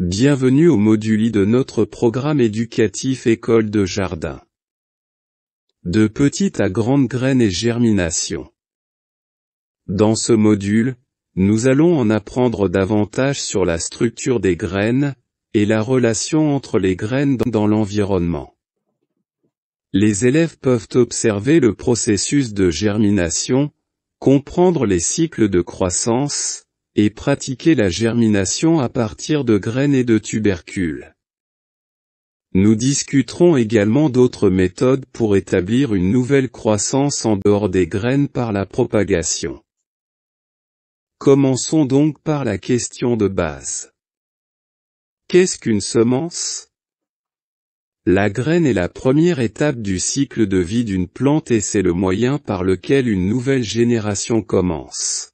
Bienvenue au I de notre programme éducatif École de jardin. De petites à grandes graines et germination. Dans ce module, nous allons en apprendre davantage sur la structure des graines, et la relation entre les graines dans l'environnement. Les élèves peuvent observer le processus de germination, comprendre les cycles de croissance, et pratiquer la germination à partir de graines et de tubercules. Nous discuterons également d'autres méthodes pour établir une nouvelle croissance en dehors des graines par la propagation. Commençons donc par la question de base. Qu'est-ce qu'une semence La graine est la première étape du cycle de vie d'une plante et c'est le moyen par lequel une nouvelle génération commence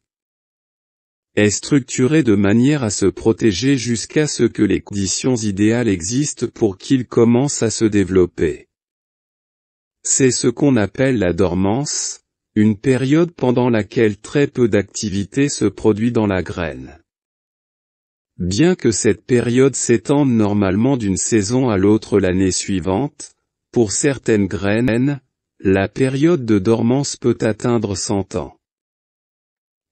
est structuré de manière à se protéger jusqu'à ce que les conditions idéales existent pour qu'il commence à se développer. C'est ce qu'on appelle la dormance, une période pendant laquelle très peu d'activité se produit dans la graine. Bien que cette période s'étende normalement d'une saison à l'autre l'année suivante, pour certaines graines, la période de dormance peut atteindre 100 ans.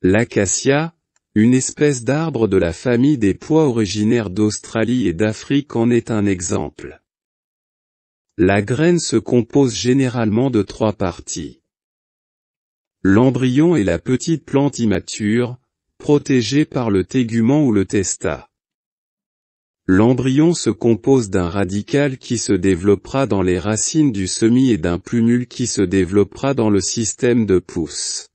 L'acacia, une espèce d'arbre de la famille des pois originaire d'Australie et d'Afrique en est un exemple. La graine se compose généralement de trois parties. L'embryon est la petite plante immature, protégée par le tégument ou le testa. L'embryon se compose d'un radical qui se développera dans les racines du semis et d'un plumule qui se développera dans le système de pousse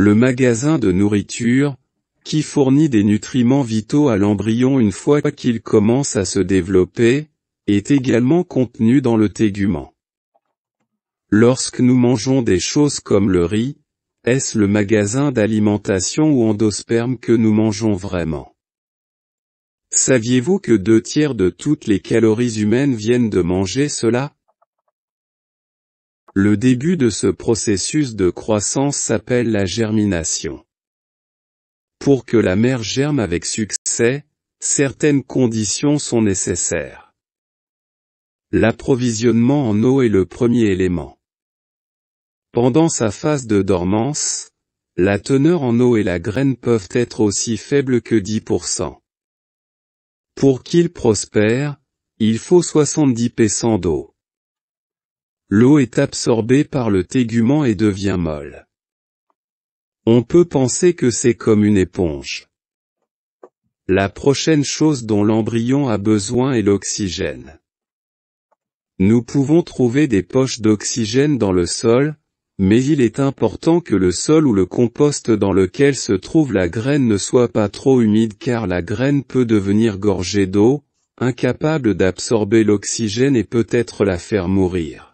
le magasin de nourriture, qui fournit des nutriments vitaux à l'embryon une fois qu'il commence à se développer, est également contenu dans le tégument. Lorsque nous mangeons des choses comme le riz, est-ce le magasin d'alimentation ou endosperme que nous mangeons vraiment Saviez-vous que deux tiers de toutes les calories humaines viennent de manger cela le début de ce processus de croissance s'appelle la germination. Pour que la mère germe avec succès, certaines conditions sont nécessaires. L'approvisionnement en eau est le premier élément. Pendant sa phase de dormance, la teneur en eau et la graine peuvent être aussi faibles que 10%. Pour qu'il prospère, il faut 70% d'eau. L'eau est absorbée par le tégument et devient molle. On peut penser que c'est comme une éponge. La prochaine chose dont l'embryon a besoin est l'oxygène. Nous pouvons trouver des poches d'oxygène dans le sol, mais il est important que le sol ou le compost dans lequel se trouve la graine ne soit pas trop humide car la graine peut devenir gorgée d'eau, incapable d'absorber l'oxygène et peut-être la faire mourir.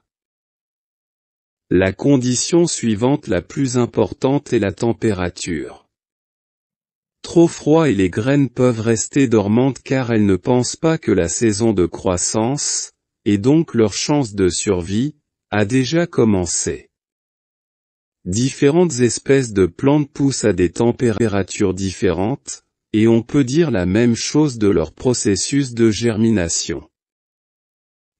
La condition suivante la plus importante est la température. Trop froid et les graines peuvent rester dormantes car elles ne pensent pas que la saison de croissance, et donc leur chance de survie, a déjà commencé. Différentes espèces de plantes poussent à des températures différentes, et on peut dire la même chose de leur processus de germination.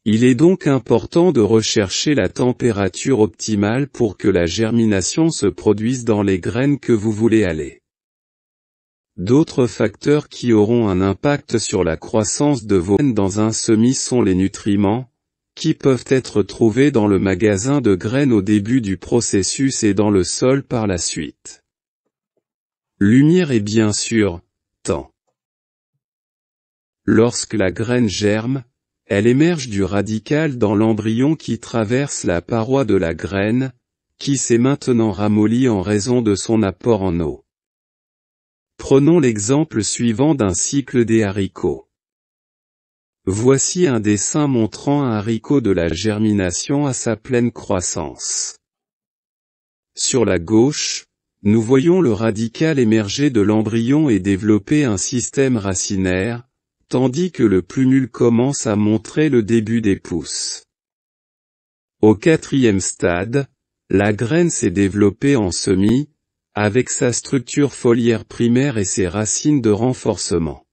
Il est donc important de rechercher la température optimale pour que la germination se produise dans les graines que vous voulez aller. D'autres facteurs qui auront un impact sur la croissance de vos graines dans un semis sont les nutriments, qui peuvent être trouvés dans le magasin de graines au début du processus et dans le sol par la suite. Lumière et bien sûr, temps. Lorsque la graine germe, elle émerge du radical dans l'embryon qui traverse la paroi de la graine, qui s'est maintenant ramollie en raison de son apport en eau. Prenons l'exemple suivant d'un cycle des haricots. Voici un dessin montrant un haricot de la germination à sa pleine croissance. Sur la gauche, nous voyons le radical émerger de l'embryon et développer un système racinaire, tandis que le plus nul commence à montrer le début des pousses. Au quatrième stade, la graine s'est développée en semis, avec sa structure foliaire primaire et ses racines de renforcement.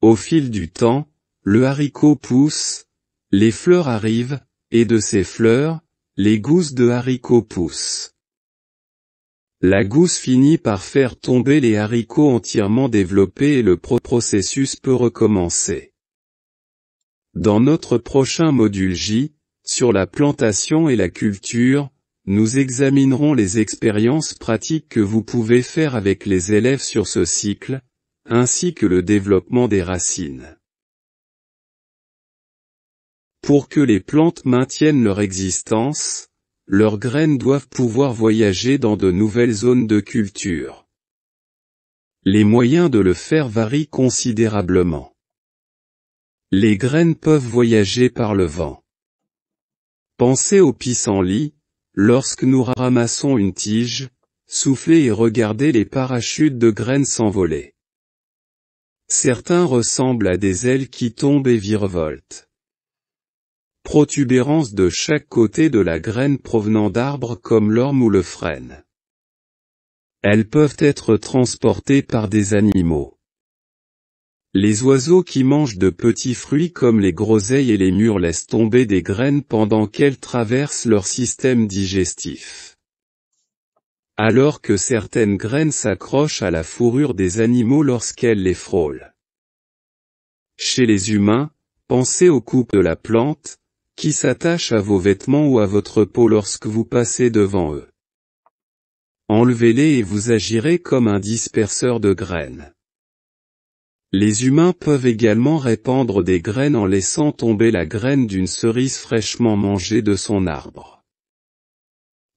Au fil du temps, le haricot pousse, les fleurs arrivent, et de ces fleurs, les gousses de haricot poussent. La gousse finit par faire tomber les haricots entièrement développés et le processus peut recommencer. Dans notre prochain module J, sur la plantation et la culture, nous examinerons les expériences pratiques que vous pouvez faire avec les élèves sur ce cycle, ainsi que le développement des racines. Pour que les plantes maintiennent leur existence, leurs graines doivent pouvoir voyager dans de nouvelles zones de culture. Les moyens de le faire varient considérablement. Les graines peuvent voyager par le vent. Pensez au pissenlit, lorsque nous ramassons une tige, soufflez et regardez les parachutes de graines s'envoler. Certains ressemblent à des ailes qui tombent et virevoltent protubérance de chaque côté de la graine provenant d'arbres comme l'orme ou le frêne. Elles peuvent être transportées par des animaux. Les oiseaux qui mangent de petits fruits comme les groseilles et les mûres laissent tomber des graines pendant qu'elles traversent leur système digestif. Alors que certaines graines s'accrochent à la fourrure des animaux lorsqu'elles les frôlent. Chez les humains, pensez aux coupes de la plante, qui s'attachent à vos vêtements ou à votre peau lorsque vous passez devant eux. Enlevez-les et vous agirez comme un disperseur de graines. Les humains peuvent également répandre des graines en laissant tomber la graine d'une cerise fraîchement mangée de son arbre.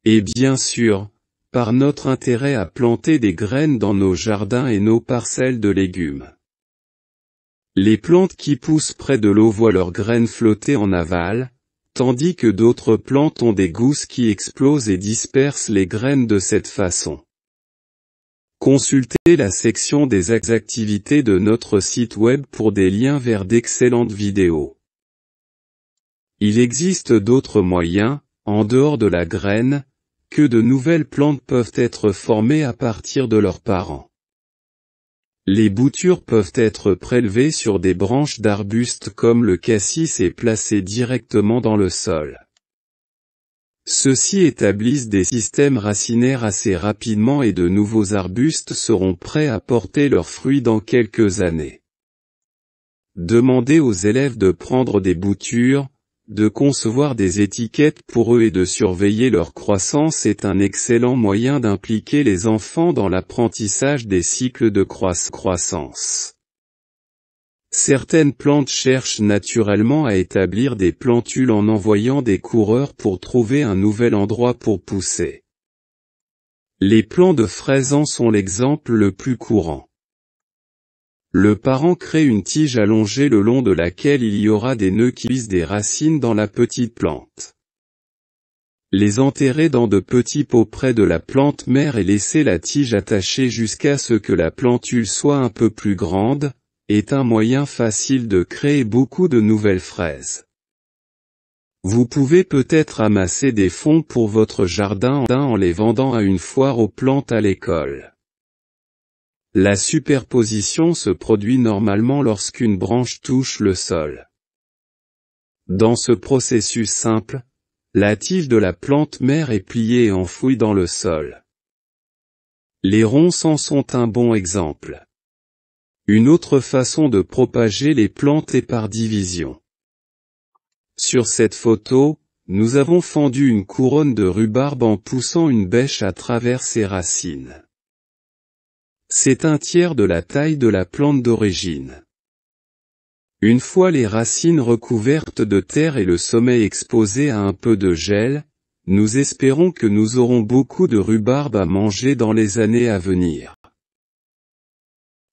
Et bien sûr, par notre intérêt à planter des graines dans nos jardins et nos parcelles de légumes. Les plantes qui poussent près de l'eau voient leurs graines flotter en aval, tandis que d'autres plantes ont des gousses qui explosent et dispersent les graines de cette façon. Consultez la section des activités de notre site web pour des liens vers d'excellentes vidéos. Il existe d'autres moyens, en dehors de la graine, que de nouvelles plantes peuvent être formées à partir de leurs parents. Les boutures peuvent être prélevées sur des branches d'arbustes comme le cassis et placées directement dans le sol. Ceux-ci établissent des systèmes racinaires assez rapidement et de nouveaux arbustes seront prêts à porter leurs fruits dans quelques années. Demandez aux élèves de prendre des boutures, de concevoir des étiquettes pour eux et de surveiller leur croissance est un excellent moyen d'impliquer les enfants dans l'apprentissage des cycles de croissance. Certaines plantes cherchent naturellement à établir des plantules en envoyant des coureurs pour trouver un nouvel endroit pour pousser. Les plants de fraisan sont l'exemple le plus courant. Le parent crée une tige allongée le long de laquelle il y aura des nœuds qui visent des racines dans la petite plante. Les enterrer dans de petits pots près de la plante mère et laisser la tige attachée jusqu'à ce que la plantule soit un peu plus grande, est un moyen facile de créer beaucoup de nouvelles fraises. Vous pouvez peut-être amasser des fonds pour votre jardin en les vendant à une foire aux plantes à l'école. La superposition se produit normalement lorsqu'une branche touche le sol. Dans ce processus simple, la tige de la plante mère est pliée et enfouie dans le sol. Les ronces en sont un bon exemple. Une autre façon de propager les plantes est par division. Sur cette photo, nous avons fendu une couronne de rhubarbe en poussant une bêche à travers ses racines. C'est un tiers de la taille de la plante d'origine. Une fois les racines recouvertes de terre et le sommet exposé à un peu de gel, nous espérons que nous aurons beaucoup de rhubarbe à manger dans les années à venir.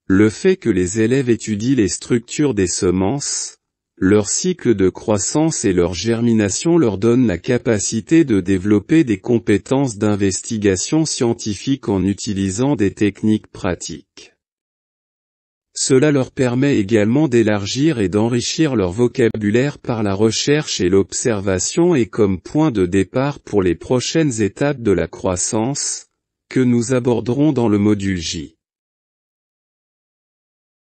Le fait que les élèves étudient les structures des semences, leur cycle de croissance et leur germination leur donnent la capacité de développer des compétences d'investigation scientifique en utilisant des techniques pratiques. Cela leur permet également d'élargir et d'enrichir leur vocabulaire par la recherche et l'observation et comme point de départ pour les prochaines étapes de la croissance, que nous aborderons dans le module J.